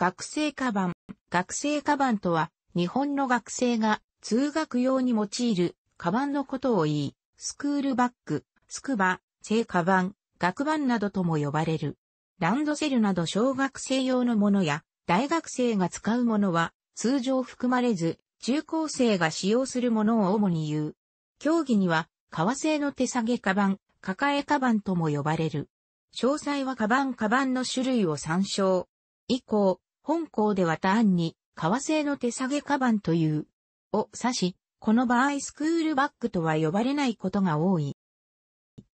学生カバン。学生カバンとは、日本の学生が通学用に用いるカバンのことを言い、スクールバッグ、スクバ、生カバン、学バンなどとも呼ばれる。ランドセルなど小学生用のものや、大学生が使うものは、通常含まれず、中高生が使用するものを主に言う。競技には、革製の手下げカバン、抱えカバンとも呼ばれる。詳細はカバンカバンの種類を参照。以降、本校では単に、革製の手下げカバンという、を指し、この場合スクールバッグとは呼ばれないことが多い。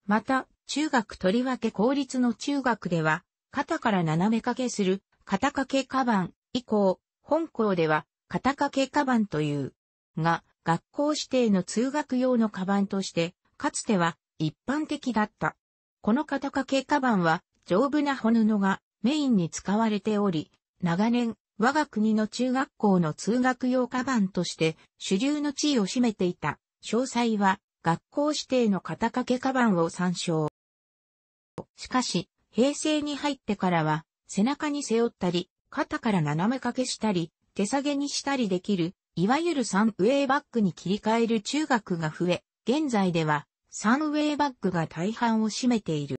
また、中学とりわけ公立の中学では、肩から斜め掛けする、肩掛けカバン以降、本校では、肩掛けカバンという、が、学校指定の通学用のカバンとして、かつては一般的だった。この肩掛けカバンは、丈夫な布がメインに使われており、長年、我が国の中学校の通学用カバンとして主流の地位を占めていた。詳細は学校指定の肩掛けカバンを参照。しかし、平成に入ってからは背中に背負ったり、肩から斜め掛けしたり、手下げにしたりできる、いわゆるサンウェイバッグに切り替える中学が増え、現在ではサンウェイバッグが大半を占めている。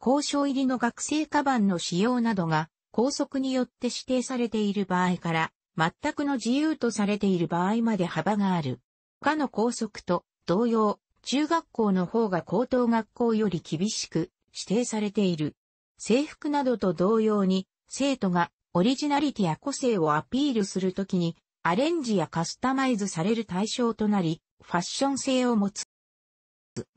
交渉入りの学生カバンの使用などが拘束によって指定されている場合から、全くの自由とされている場合まで幅がある。他の校則と同様、中学校の方が高等学校より厳しく指定されている。制服などと同様に、生徒がオリジナリティや個性をアピールするときに、アレンジやカスタマイズされる対象となり、ファッション性を持つ。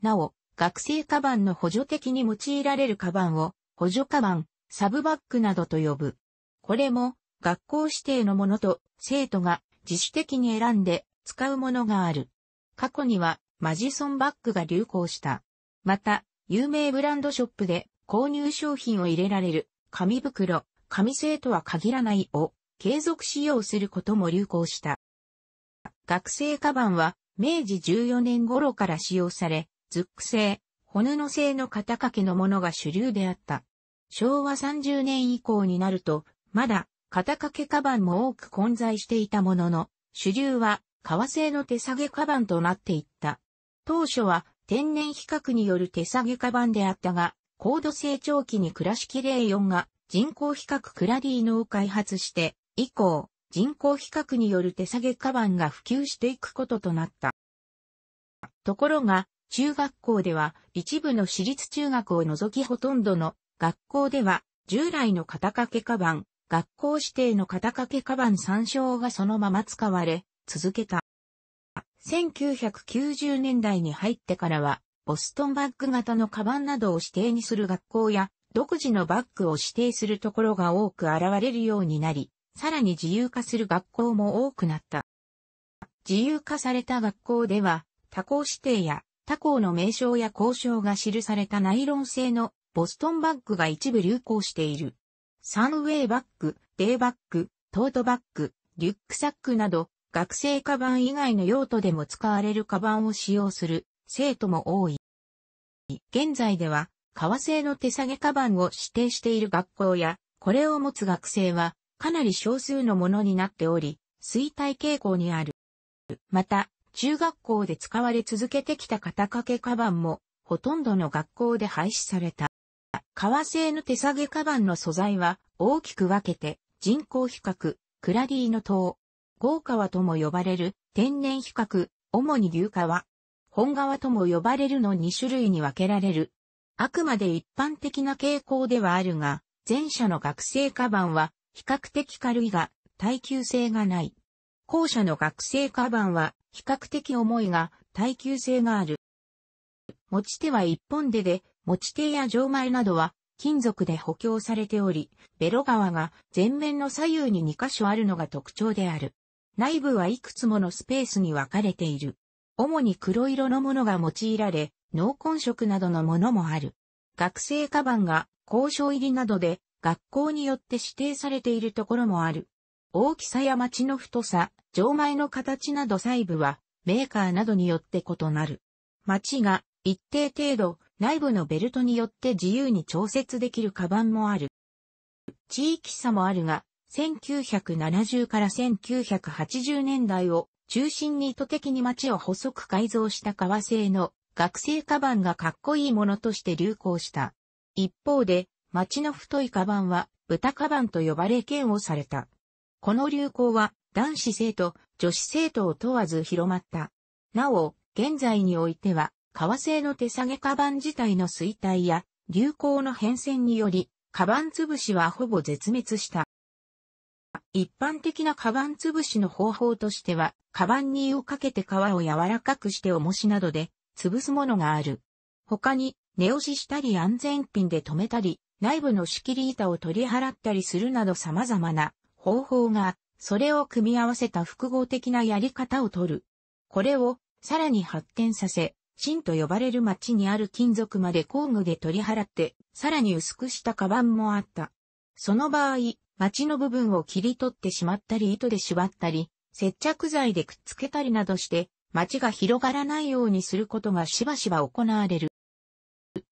なお、学生カバンの補助的に用いられるカバンを、補助カバン、サブバッグなどと呼ぶ。これも学校指定のものと生徒が自主的に選んで使うものがある。過去にはマジソンバッグが流行した。また、有名ブランドショップで購入商品を入れられる紙袋、紙製とは限らないを継続使用することも流行した。学生カバンは明治14年頃から使用され、ズック製、骨の製の肩掛けのものが主流であった。昭和30年以降になると、まだ肩掛けカバンも多く混在していたものの、主流は革製の手下げカバンとなっていった。当初は天然比較による手下げカバンであったが、高度成長期に倉敷レイオンが人工比較クラディーノを開発して、以降、人工比較による手下げカバンが普及していくこととなった。ところが、中学校では一部の私立中学を除きほとんどの学校では、従来の肩掛けカバン、学校指定の肩掛けカバン参照がそのまま使われ、続けた。1990年代に入ってからは、ボストンバッグ型のカバンなどを指定にする学校や、独自のバッグを指定するところが多く現れるようになり、さらに自由化する学校も多くなった。自由化された学校では、他校指定や他校の名称や交渉が記されたナイロン製のボストンバッグが一部流行している。サンウェイバッグ、デイバッグ、トートバッグ、リュックサックなど、学生カバン以外の用途でも使われるカバンを使用する生徒も多い。現在では、革製の手下げカバンを指定している学校や、これを持つ学生は、かなり少数のものになっており、衰退傾向にある。また、中学校で使われ続けてきた肩掛けカバンも、ほとんどの学校で廃止された。革製の手下げカバンの素材は大きく分けて人工皮革、クラディーノ糖、豪革とも呼ばれる天然皮革、主に牛革、本革とも呼ばれるの2種類に分けられる。あくまで一般的な傾向ではあるが、前者の学生カバンは比較的軽いが耐久性がない。後者の学生カバンは比較的重いが耐久性がある。持ち手は一本手で持ち手や錠前などは金属で補強されており、ベロ側が前面の左右に2箇所あるのが特徴である。内部はいくつものスペースに分かれている。主に黒色のものが用いられ、濃紺色などのものもある。学生カバンが交渉入りなどで学校によって指定されているところもある。大きさや町の太さ、錠前の形など細部はメーカーなどによって異なる。町が一定程度内部のベルトによって自由に調節できるカバンもある。地域差もあるが、1970から1980年代を中心に意図的に街を細く改造した革製の学生カバンがかっこいいものとして流行した。一方で、街の太いカバンは豚カバンと呼ばれ剣をされた。この流行は男子生徒、女子生徒を問わず広まった。なお、現在においては革製の手下げカバン自体の衰退や流行の変遷により、カバン潰しはほぼ絶滅した。一般的なカバン潰しの方法としては、カバンにをかけて皮を柔らかくして重しなどで潰すものがある。他に、寝押ししたり安全ピンで止めたり、内部の仕切り板を取り払ったりするなど様々な方法が、それを組み合わせた複合的なやり方を取る。これをさらに発展させ、んと呼ばれる町にある金属まで工具で取り払って、さらに薄くしたカバンもあった。その場合、町の部分を切り取ってしまったり糸で縛ったり、接着剤でくっつけたりなどして、町が広がらないようにすることがしばしば行われる。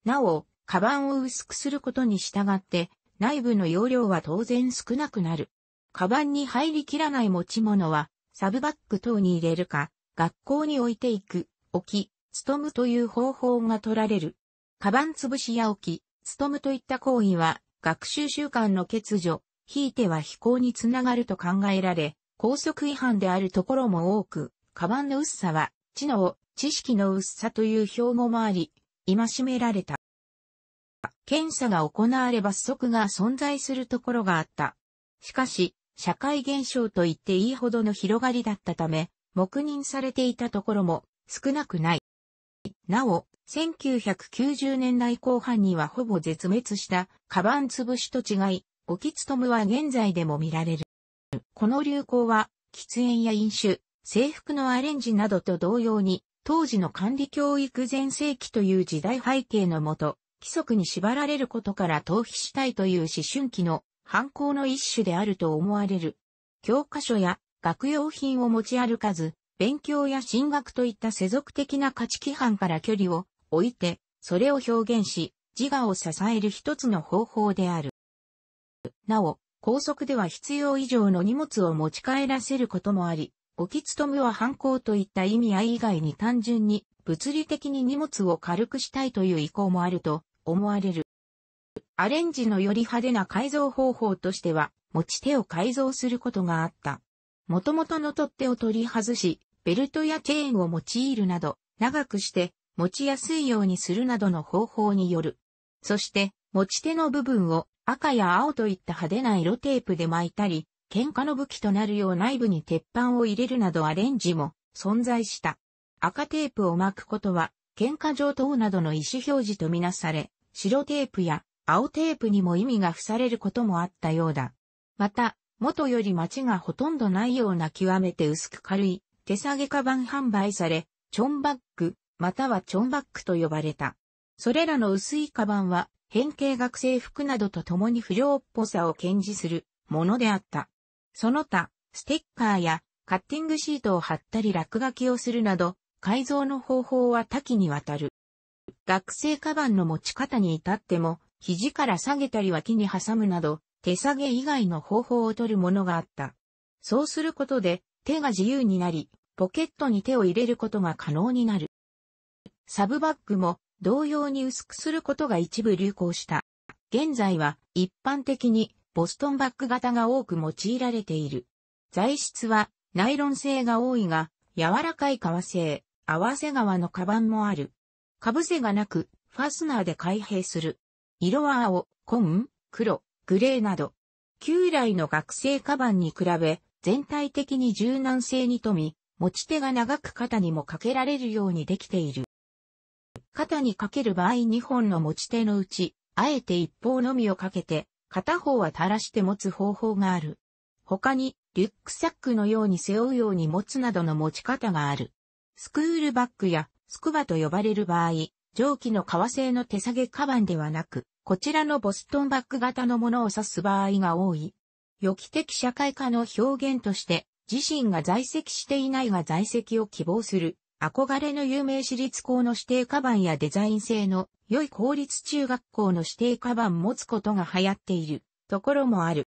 なお、カバンを薄くすることに従って、内部の容量は当然少なくなる。カバンに入りきらない持ち物は、サブバッグ等に入れるか、学校に置いていく、置き、務むという方法が取られる。カバン潰しや置き、とむといった行為は、学習習慣の欠如、ひいては非行につながると考えられ、高速違反であるところも多く、カバンの薄さは、知能、知識の薄さという標語もあり、戒められた。検査が行われ罰則が存在するところがあった。しかし、社会現象と言っていいほどの広がりだったため、黙認されていたところも少なくない。なお、1990年代後半にはほぼ絶滅した、カバン潰しと違い、オキツトムは現在でも見られる。この流行は、喫煙や飲酒、制服のアレンジなどと同様に、当時の管理教育全盛期という時代背景のもと、規則に縛られることから逃避したいという思春期の反抗の一種であると思われる。教科書や学用品を持ち歩かず、勉強や進学といった世俗的な価値規範から距離を置いて、それを表現し、自我を支える一つの方法である。なお、高速では必要以上の荷物を持ち帰らせることもあり、おきつとむは犯行といった意味合い以外に単純に物理的に荷物を軽くしたいという意向もあると思われる。アレンジのより派手な改造方法としては、持ち手を改造することがあった。元々の取っ手を取り外し、ベルトやチェーンを用いるなど、長くして持ちやすいようにするなどの方法による。そして、持ち手の部分を赤や青といった派手な色テープで巻いたり、喧嘩の武器となるよう内部に鉄板を入れるなどアレンジも存在した。赤テープを巻くことは、喧嘩上等などの意思表示とみなされ、白テープや青テープにも意味が付されることもあったようだ。また、元より街がほとんどないような極めて薄く軽い手下げカバン販売され、チョンバッグ、またはチョンバッグと呼ばれた。それらの薄いカバンは、変形学生服などと共に不良っぽさを検示するものであった。その他、ステッカーやカッティングシートを貼ったり落書きをするなど、改造の方法は多岐にわたる。学生カバンの持ち方に至っても、肘から下げたり脇に挟むなど、手下げ以外の方法を取るものがあった。そうすることで、手が自由になり、ポケットに手を入れることが可能になる。サブバッグも同様に薄くすることが一部流行した。現在は一般的にボストンバッグ型が多く用いられている。材質はナイロン製が多いが、柔らかい革製、合わせ革のカバンもある。かぶせがなく、ファスナーで開閉する。色は青、紺、黒、グレーなど。旧来の学生カバンに比べ、全体的に柔軟性に富み、持ち手が長く肩にもかけられるようにできている。肩にかける場合2本の持ち手のうち、あえて一方のみをかけて、片方は垂らして持つ方法がある。他に、リュックサックのように背負うように持つなどの持ち方がある。スクールバッグやスクバと呼ばれる場合、蒸気の革製の手下げカバンではなく、こちらのボストンバッグ型のものを指す場合が多い。予期的社会化の表現として、自身が在籍していないが在籍を希望する、憧れの有名私立校の指定カバンやデザイン性の良い公立中学校の指定カバン持つことが流行っているところもある。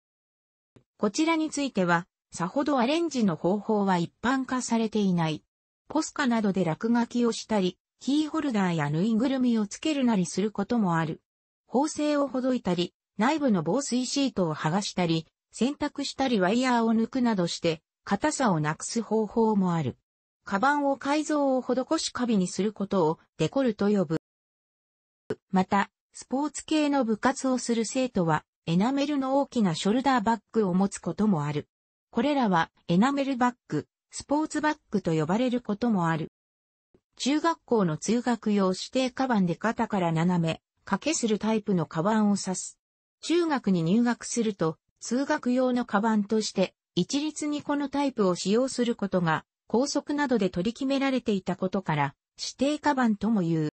こちらについては、さほどアレンジの方法は一般化されていない。ポスカなどで落書きをしたり、キーホルダーやぬいぐるみをつけるなりすることもある。縫製をほどいたり、内部の防水シートを剥がしたり、洗濯したりワイヤーを抜くなどして、硬さをなくす方法もある。カバンを改造を施しカビにすることをデコルと呼ぶ。また、スポーツ系の部活をする生徒は、エナメルの大きなショルダーバッグを持つこともある。これらはエナメルバッグ、スポーツバッグと呼ばれることもある。中学校の通学用指定カバンで肩から斜め、掛けするタイプのカバンを指す。中学に入学すると、通学用のカバンとして一律にこのタイプを使用することが、高速などで取り決められていたことから、指定カバンとも言う。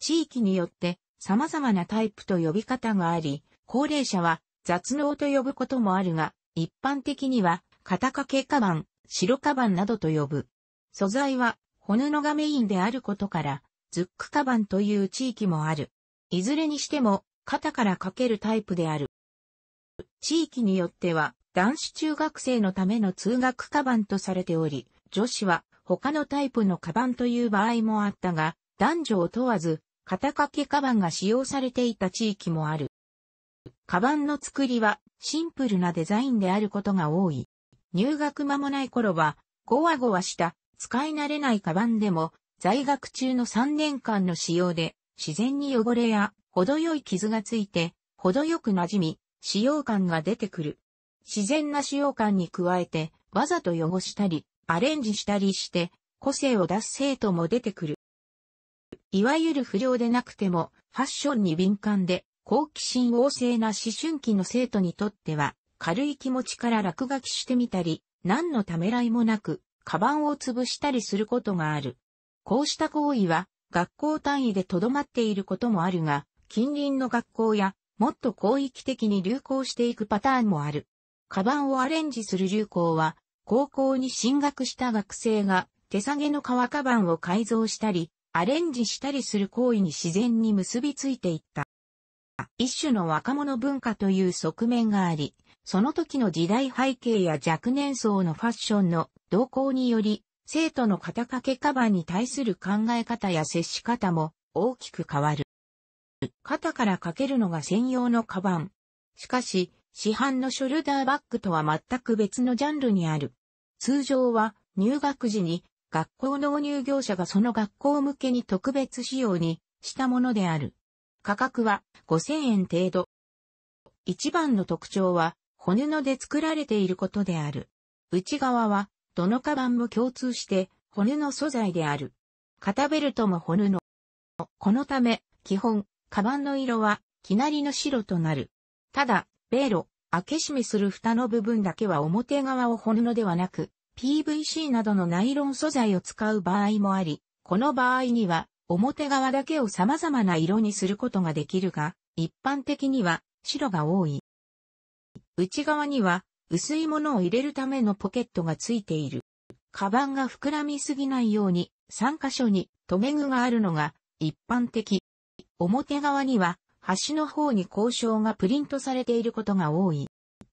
地域によって様々なタイプと呼び方があり、高齢者は雑能と呼ぶこともあるが、一般的には肩掛けカバン、白カバンなどと呼ぶ。素材は骨のがメインであることから、ズックカバンという地域もある。いずれにしても肩から掛けるタイプである。地域によっては男子中学生のための通学カバンとされており、女子は他のタイプのカバンという場合もあったが、男女を問わず、肩掛けカバンが使用されていた地域もある。カバンの作りはシンプルなデザインであることが多い。入学間もない頃は、ごわごわした使い慣れないカバンでも、在学中の3年間の使用で、自然に汚れや程よい傷がついて、程よく馴染み、使用感が出てくる。自然な使用感に加えて、わざと汚したり、アレンジしたりして、個性を出す生徒も出てくる。いわゆる不良でなくても、ファッションに敏感で、好奇心旺盛な思春期の生徒にとっては、軽い気持ちから落書きしてみたり、何のためらいもなく、カバンを潰したりすることがある。こうした行為は、学校単位でとどまっていることもあるが、近隣の学校や、もっと広域的に流行していくパターンもある。カバンをアレンジする流行は、高校に進学した学生が手下げの革カバンを改造したり、アレンジしたりする行為に自然に結びついていった。一種の若者文化という側面があり、その時の時代背景や若年層のファッションの動向により、生徒の肩掛けカバンに対する考え方や接し方も大きく変わる。肩からかけるのが専用のカバン。しかし、市販のショルダーバッグとは全く別のジャンルにある。通常は入学時に学校納入業者がその学校向けに特別仕様にしたものである。価格は5000円程度。一番の特徴は骨ので作られていることである。内側はどのカバンも共通して骨の素材である。肩ベルトも骨の。このため基本、カバンの色は、気なりの白となる。ただ、ベーロ、開け閉めする蓋の部分だけは表側をるのではなく、PVC などのナイロン素材を使う場合もあり、この場合には、表側だけを様々な色にすることができるが、一般的には白が多い。内側には薄いものを入れるためのポケットがついている。カバンが膨らみすぎないように3箇所に留め具があるのが一般的。表側には端の方に交渉がプリントされていることが多い。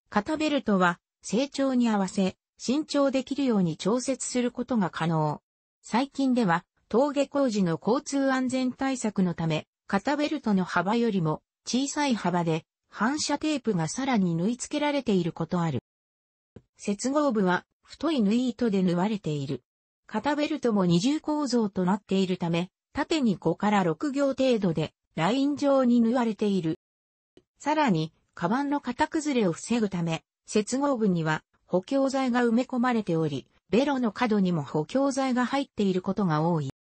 肩ベルトは成長に合わせ、伸長できるように調節することが可能。最近では、峠工事の交通安全対策のため、肩ベルトの幅よりも小さい幅で反射テープがさらに縫い付けられていることある。接合部は太い縫い糸で縫われている。肩ベルトも二重構造となっているため、縦に5から6行程度でライン状に縫われている。さらに、カバンの型崩れを防ぐため、接合部には補強材が埋め込まれており、ベロの角にも補強材が入っていることが多い。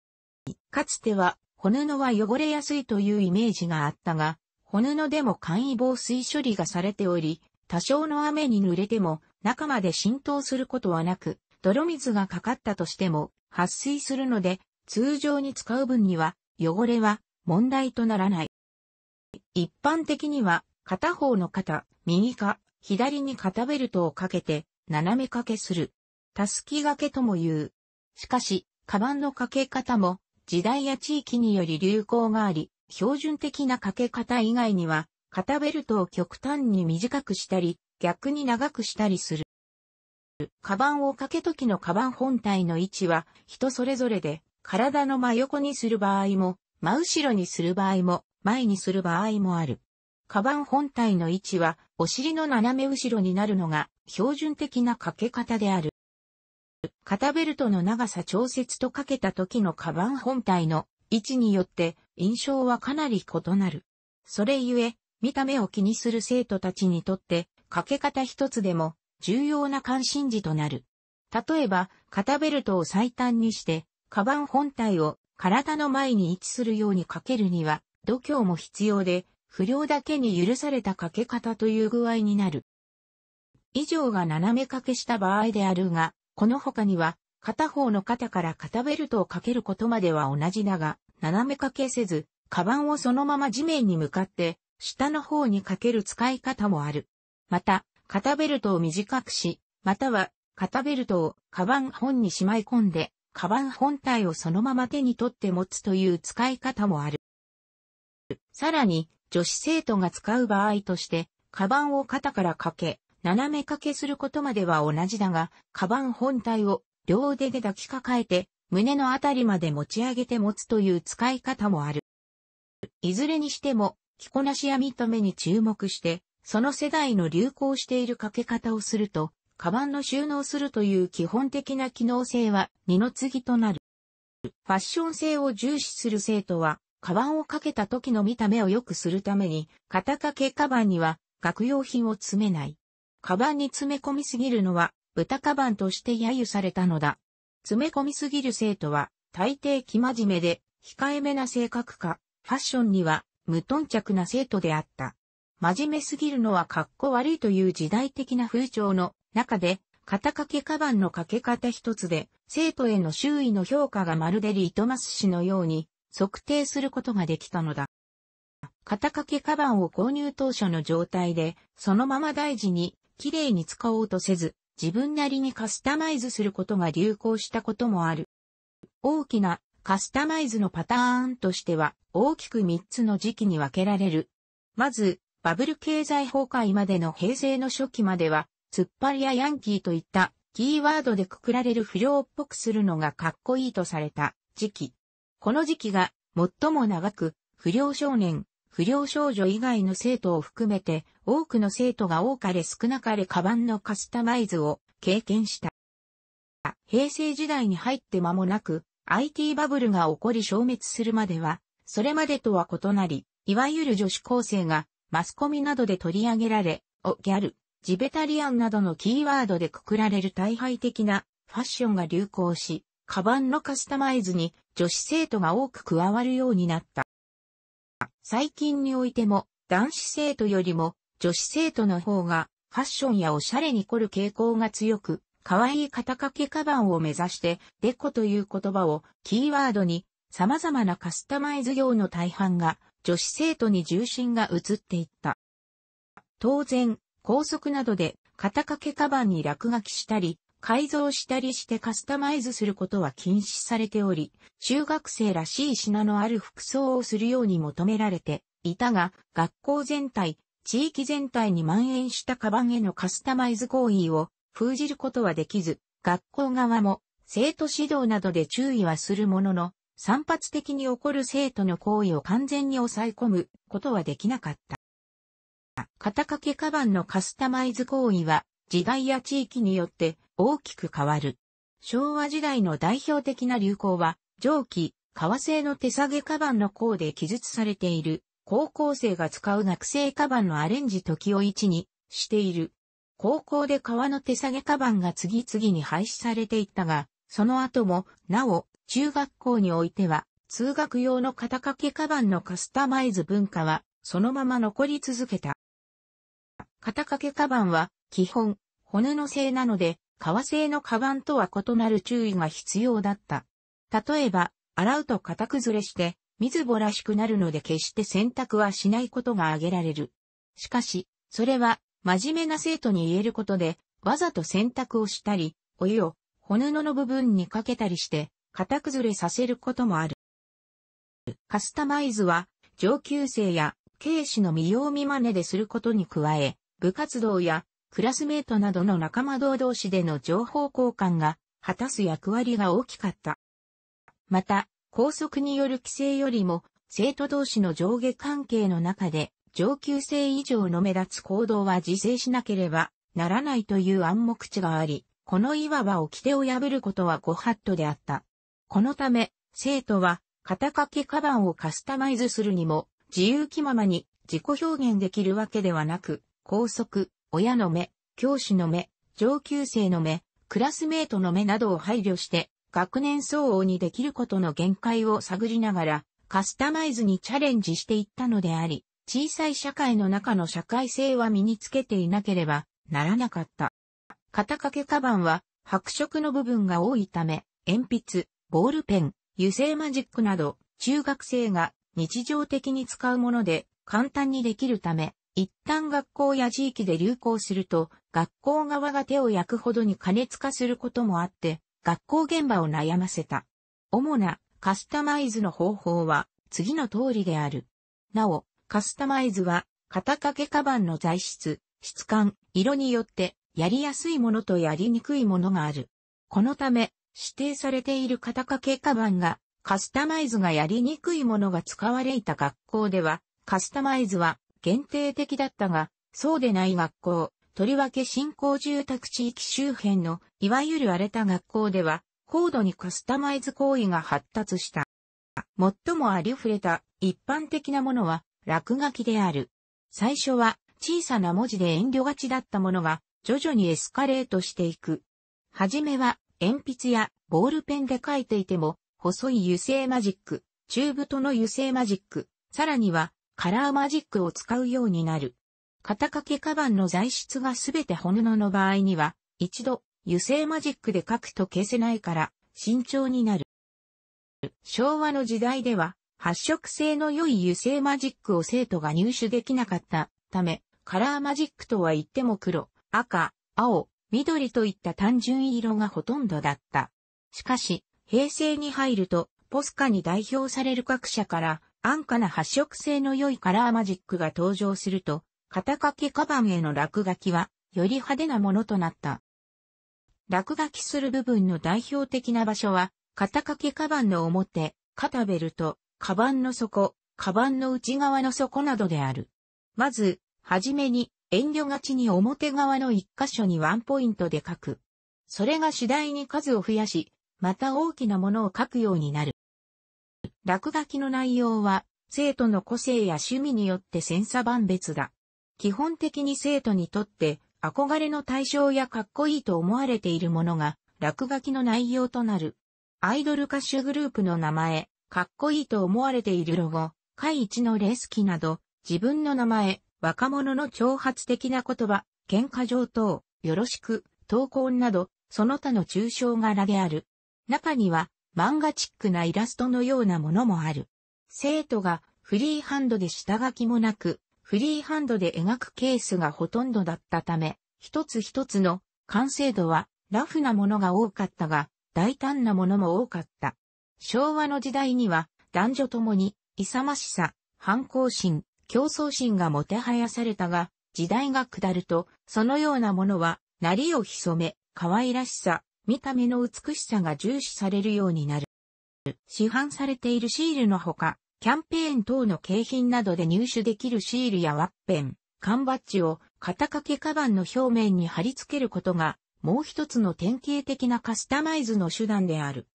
かつては、小布は汚れやすいというイメージがあったが、小布でも簡易防水処理がされており、多少の雨に濡れても中まで浸透することはなく、泥水がかかったとしても発水するので、通常に使う分には汚れは問題とならない。一般的には、片方の肩、右か、左に肩ベルトをかけて、斜め掛けする。たすき掛けとも言う。しかし、カバンの掛け方も、時代や地域により流行があり、標準的な掛け方以外には、肩ベルトを極端に短くしたり、逆に長くしたりする。カバンを掛け時のカバン本体の位置は人それぞれで、体の真横にする場合も、真後ろにする場合も、前にする場合もある。カバン本体の位置は、お尻の斜め後ろになるのが、標準的なかけ方である。肩ベルトの長さ調節とかけた時のカバン本体の位置によって印象はかなり異なる。それゆえ、見た目を気にする生徒たちにとって、掛け方一つでも重要な関心事となる。例えば、肩ベルトを最短にして、カバン本体を体の前に位置するようにかけるには、度胸も必要で、不良だけに許されたかけ方という具合になる。以上が斜め掛けした場合であるが、この他には、片方の肩から肩ベルトをかけることまでは同じだが、斜め掛けせず、カバンをそのまま地面に向かって、下の方にかける使い方もある。また、肩ベルトを短くし、または、肩ベルトをカバン本にしまい込んで、カバン本体をそのまま手に取って持つという使い方もある。さらに、女子生徒が使う場合として、カバンを肩から掛け、斜め掛けすることまでは同じだが、カバン本体を両腕で抱きかかえて、胸のあたりまで持ち上げて持つという使い方もある。いずれにしても、着こなしや見た目に注目して、その世代の流行している掛け方をすると、カバンの収納するという基本的な機能性は二の次となる。ファッション性を重視する生徒は、カバンをかけた時の見た目を良くするために、肩掛けカバンには学用品を詰めない。カバンに詰め込みすぎるのは、豚カバンとして揶揄されたのだ。詰め込みすぎる生徒は、大抵生真面目で、控えめな性格か、ファッションには無頓着な生徒であった。真面目すぎるのは格好悪いという時代的な風潮の中で、肩掛けカバンの掛け方一つで、生徒への周囲の評価がまるでリートマス紙のように測定することができたのだ。肩掛けカバンを購入当初の状態で、そのまま大事に、綺麗に使おうとせず、自分なりにカスタマイズすることが流行したこともある。大きなカスタマイズのパターンとしては、大きく3つの時期に分けられる。まず、バブル経済崩壊までの平成の初期までは、突っ張りやヤンキーといったキーワードでくくられる不良っぽくするのがかっこいいとされた時期。この時期が最も長く、不良少年、不良少女以外の生徒を含めて多くの生徒が多かれ少なかれカバンのカスタマイズを経験した。平成時代に入って間もなく IT バブルが起こり消滅するまでは、それまでとは異なり、いわゆる女子高生がマスコミなどで取り上げられ、おギャル、ジベタリアンなどのキーワードでくくられる大敗的なファッションが流行し、カバンのカスタマイズに女子生徒が多く加わるようになった。最近においても男子生徒よりも女子生徒の方がファッションやおしゃれに凝る傾向が強く、可愛い肩掛けカバンを目指して、デコという言葉をキーワードに様々なカスタマイズ業の大半が女子生徒に重心が移っていった。当然、高速などで肩掛けカバンに落書きしたり、改造したりしてカスタマイズすることは禁止されており、中学生らしい品のある服装をするように求められていたが、学校全体、地域全体に蔓延したカバンへのカスタマイズ行為を封じることはできず、学校側も生徒指導などで注意はするものの、散発的に起こる生徒の行為を完全に抑え込むことはできなかった。肩掛けカバンのカスタマイズ行為は時代や地域によって大きく変わる。昭和時代の代表的な流行は、蒸気、革製の手下げカバンの項で記述されている、高校生が使う学生カバンのアレンジ時を一にしている。高校で革の手下げカバンが次々に廃止されていったが、その後も、なお、中学校においては、通学用の肩掛けカバンのカスタマイズ文化はそのまま残り続けた。肩掛けカバンは、基本、骨の製なので、革製のカバンとは異なる注意が必要だった。例えば、洗うと型崩れして、水ぼらしくなるので決して洗濯はしないことが挙げられる。しかし、それは、真面目な生徒に言えることで、わざと洗濯をしたり、お湯を、骨のの部分にかけたりして、型崩れさせることもある。カスタマイズは、上級生や警視の見よう見真似ですることに加え、部活動やクラスメートなどの仲間同士での情報交換が果たす役割が大きかった。また、校則による規制よりも、生徒同士の上下関係の中で、上級生以上の目立つ行動は自制しなければならないという暗黙知があり、このいわば掟を破ることはご法度であった。このため、生徒は、肩掛けカバンをカスタマイズするにも、自由気ままに自己表現できるわけではなく、校則、親の目、教師の目、上級生の目、クラスメートの目などを配慮して、学年相応にできることの限界を探りながら、カスタマイズにチャレンジしていったのであり、小さい社会の中の社会性は身につけていなければならなかった。肩掛けカバンは白色の部分が多いため、鉛筆、ボールペン、油性マジックなど、中学生が日常的に使うもので簡単にできるため、一旦学校や地域で流行すると、学校側が手を焼くほどに加熱化することもあって、学校現場を悩ませた。主なカスタマイズの方法は次の通りである。なお、カスタマイズは肩掛けカバンの材質、質感、色によってやりやすいものとやりにくいものがある。このため、指定されている肩掛けカバンがカスタマイズがやりにくいものが使われいた学校では、カスタマイズは限定的だったが、そうでない学校、とりわけ新興住宅地域周辺の、いわゆる荒れた学校では、高度にカスタマイズ行為が発達した。最もありふれた一般的なものは落書きである。最初は小さな文字で遠慮がちだったものが徐々にエスカレートしていく。はじめは鉛筆やボールペンで書いていても細い油性マジック、中太の油性マジック、さらにはカラーマジックを使うようになる。肩掛けカバンの材質がすべて本物の場合には、一度油性マジックで書くと消せないから慎重になる。昭和の時代では発色性の良い油性マジックを生徒が入手できなかったため、カラーマジックとは言っても黒、赤、青、緑といった単純色がほとんどだった。しかし、平成に入ると、ポスカに代表される各社から、安価な発色性の良いカラーマジックが登場すると、肩掛けカバンへの落書きは、より派手なものとなった。落書きする部分の代表的な場所は、肩掛けカバンの表、肩ベルト、カバンの底、カバンの内側の底などである。まず、はじめに、遠慮がちに表側の一箇所にワンポイントで書く。それが次第に数を増やし、また大きなものを書くようになる。落書きの内容は、生徒の個性や趣味によって千差万別だ。基本的に生徒にとって憧れの対象やかっこいいと思われているものが落書きの内容となる。アイドル歌手グループの名前、かっこいいと思われているロゴ、会一のレスキなど、自分の名前、若者の挑発的な言葉、喧嘩上等、よろしく、投稿など、その他の抽象柄である。中には漫画チックなイラストのようなものもある。生徒がフリーハンドで下書きもなく、フリーハンドで描くケースがほとんどだったため、一つ一つの完成度はラフなものが多かったが、大胆なものも多かった。昭和の時代には男女ともに勇ましさ、反抗心、競争心がもてはやされたが、時代が下ると、そのようなものは、なりを潜め、可愛らしさ、見た目の美しさが重視されるようになる。市販されているシールのほか、キャンペーン等の景品などで入手できるシールやワッペン、缶バッジを肩掛けカバンの表面に貼り付けることが、もう一つの典型的なカスタマイズの手段である。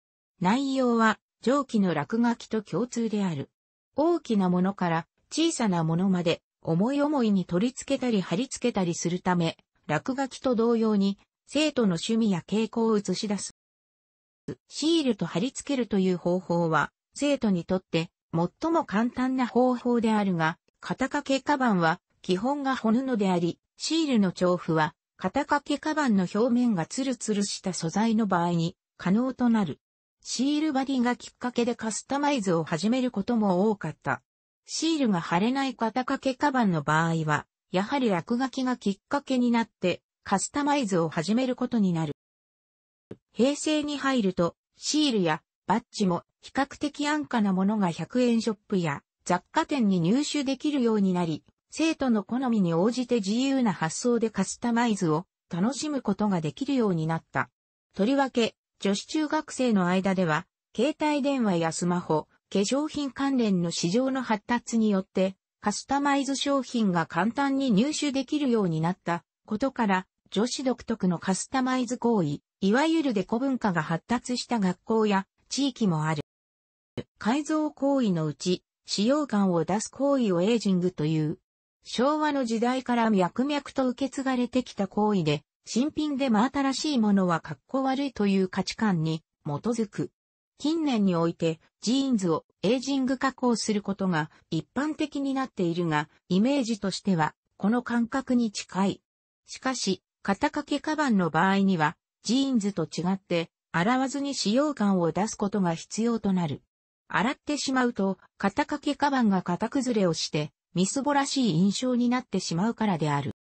内容は、上記の落書きと共通である。大きなものから小さなものまで、思い思いに取り付けたり貼り付けたりするため、落書きと同様に生徒の趣味や傾向を映し出す。シールと貼り付けるという方法は、生徒にとって最も簡単な方法であるが、肩掛けカバンは基本が骨のであり、シールの調布は肩掛けカバンの表面がツルツルした素材の場合に可能となる。シールバディがきっかけでカスタマイズを始めることも多かった。シールが貼れない肩掛けカバンの場合は、やはり落書きがきっかけになって、カスタマイズを始めることになる。平成に入ると、シールやバッジも比較的安価なものが100円ショップや雑貨店に入手できるようになり、生徒の好みに応じて自由な発想でカスタマイズを楽しむことができるようになった。とりわけ、女子中学生の間では、携帯電話やスマホ、化粧品関連の市場の発達によって、カスタマイズ商品が簡単に入手できるようになったことから、女子独特のカスタマイズ行為、いわゆるデコ文化が発達した学校や地域もある。改造行為のうち、使用感を出す行為をエイジングという、昭和の時代から脈々と受け継がれてきた行為で、新品で真新しいものは格好悪いという価値観に基づく。近年においてジーンズをエイジング加工することが一般的になっているが、イメージとしてはこの感覚に近い。しかし、肩掛けカバンの場合には、ジーンズと違って、洗わずに使用感を出すことが必要となる。洗ってしまうと、肩掛けカバンが型崩れをして、みすぼらしい印象になってしまうからである。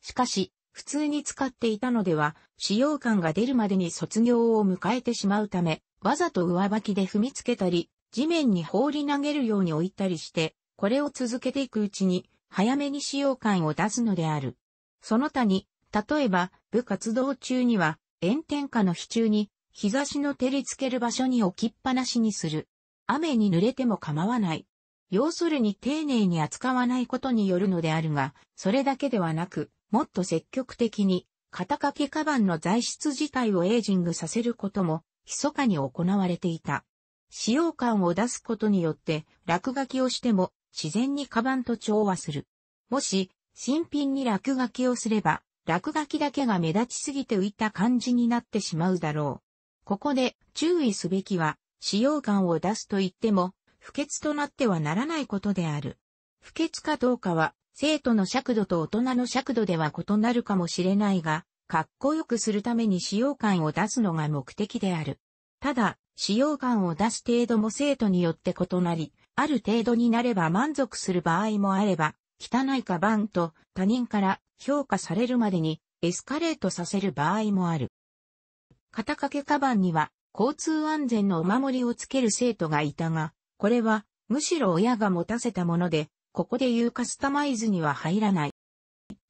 しかし、普通に使っていたのでは、使用感が出るまでに卒業を迎えてしまうため、わざと上履きで踏みつけたり、地面に放り投げるように置いたりして、これを続けていくうちに、早めに使用感を出すのである。その他に、例えば、部活動中には、炎天下の日中に、日差しの照りつける場所に置きっぱなしにする。雨に濡れても構わない。要するに丁寧に扱わないことによるのであるが、それだけではなく、もっと積極的に、肩掛けカバンの材質自体をエイジングさせることも、密かに行われていた。使用感を出すことによって、落書きをしても、自然にカバンと調和する。もし、新品に落書きをすれば、落書きだけが目立ちすぎて浮いた感じになってしまうだろう。ここで注意すべきは、使用感を出すと言っても、不潔となってはならないことである。不潔かどうかは、生徒の尺度と大人の尺度では異なるかもしれないが、かっこよくするために使用感を出すのが目的である。ただ、使用感を出す程度も生徒によって異なり、ある程度になれば満足する場合もあれば、汚いかばんと他人から評価されるまでにエスカレートさせる場合もある。肩掛けカバンには交通安全のお守りをつける生徒がいたが、これはむしろ親が持たせたもので、ここで言うカスタマイズには入らない。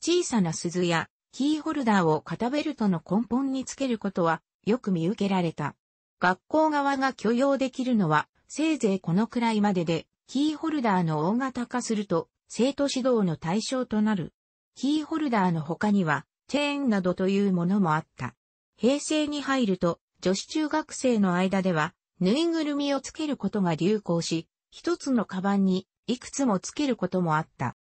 小さな鈴やキーホルダーを肩ベルトの根本につけることはよく見受けられた。学校側が許容できるのはせいぜいこのくらいまでで、キーホルダーの大型化すると生徒指導の対象となるキーホルダーの他には、チェーンなどというものもあった。平成に入ると、女子中学生の間では、ぬいぐるみをつけることが流行し、一つのカバンにいくつもつけることもあった。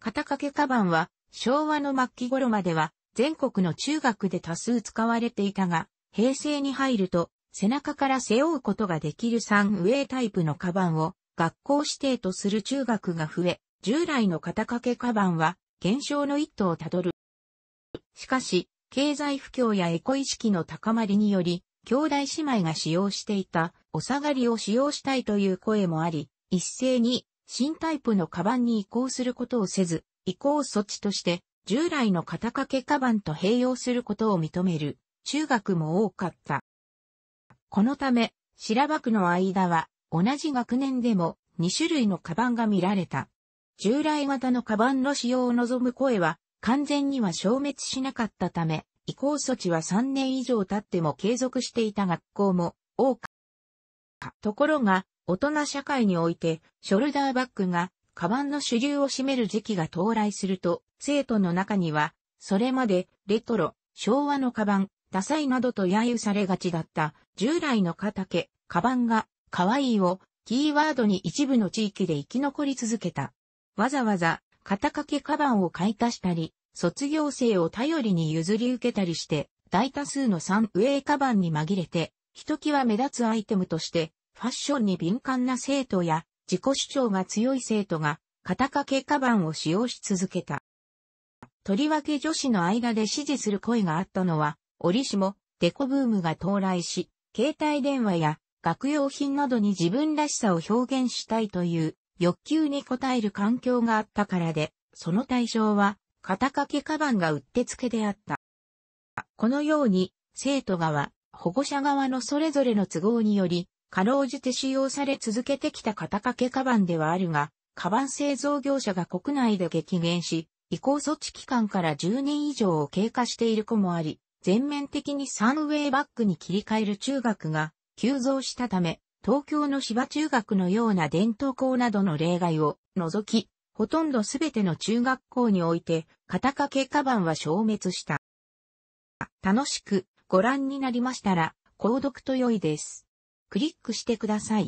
肩掛けカバンは昭和の末期頃までは全国の中学で多数使われていたが、平成に入ると背中から背負うことができる3ウェイタイプのカバンを学校指定とする中学が増え、従来の肩掛けカバンは減少の一途をたどる。しかし、経済不況やエコ意識の高まりにより、兄弟姉妹が使用していたお下がりを使用したいという声もあり、一斉に新タイプのカバンに移行することをせず、移行措置として従来の肩掛けカバンと併用することを認める中学も多かった。このため、白馬の間は同じ学年でも2種類のカバンが見られた。従来型のカバンの使用を望む声は完全には消滅しなかったため、移行措置は3年以上経っても継続していた学校も多かった。ところが、大人社会において、ショルダーバッグが、カバンの主流を占める時期が到来すると、生徒の中には、それまで、レトロ、昭和のカバン、ダサいなどと揶揄されがちだった、従来の肩カバンが、可愛いを、キーワードに一部の地域で生き残り続けた。わざわざ肩掛けカバンを買い足したり、卒業生を頼りに譲り受けたりして、大多数の3ウェイカバンに紛れて、ひときわ目立つアイテムとして、ファッションに敏感な生徒や、自己主張が強い生徒が、肩掛けカバンを使用し続けた。とりわけ女子の間で支持する声があったのは、折しも、デコブームが到来し、携帯電話や学用品などに自分らしさを表現したいという欲求に応える環境があったからで、その対象は、肩掛けカバンがうってつけであった。このように、生徒側、保護者側のそれぞれの都合により、かろうじて使用され続けてきた肩掛けカバンではあるが、カバン製造業者が国内で激減し、移行措置期間から10年以上を経過している子もあり、全面的にサンウェイバッグに切り替える中学が急増したため、東京の芝中学のような伝統校などの例外を除き、ほとんどすべての中学校において、肩掛けカバンは消滅した。楽しくご覧になりましたら、購読と良いです。クリックしてください。